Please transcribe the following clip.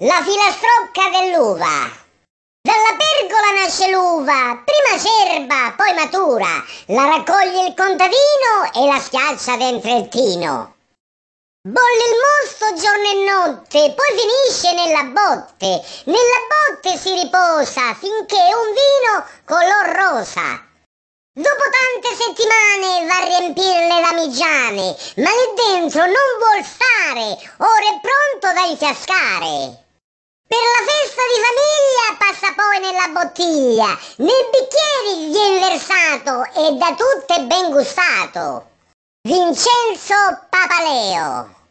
La filastrocca dell'uva. Dalla pergola nasce l'uva, prima cerba, poi matura, la raccoglie il contadino e la schiaccia dentro il tino. Bolle il mosto giorno e notte, poi finisce nella botte, nella botte si riposa finché è un vino color rosa. Dopo tante settimane va a riempire le damigiane, ma lì dentro non vuol stare, ora è pronto da infiascare. Per la festa di famiglia passa poi nella bottiglia, nei bicchieri viene versato e da tutte ben gustato. Vincenzo Papaleo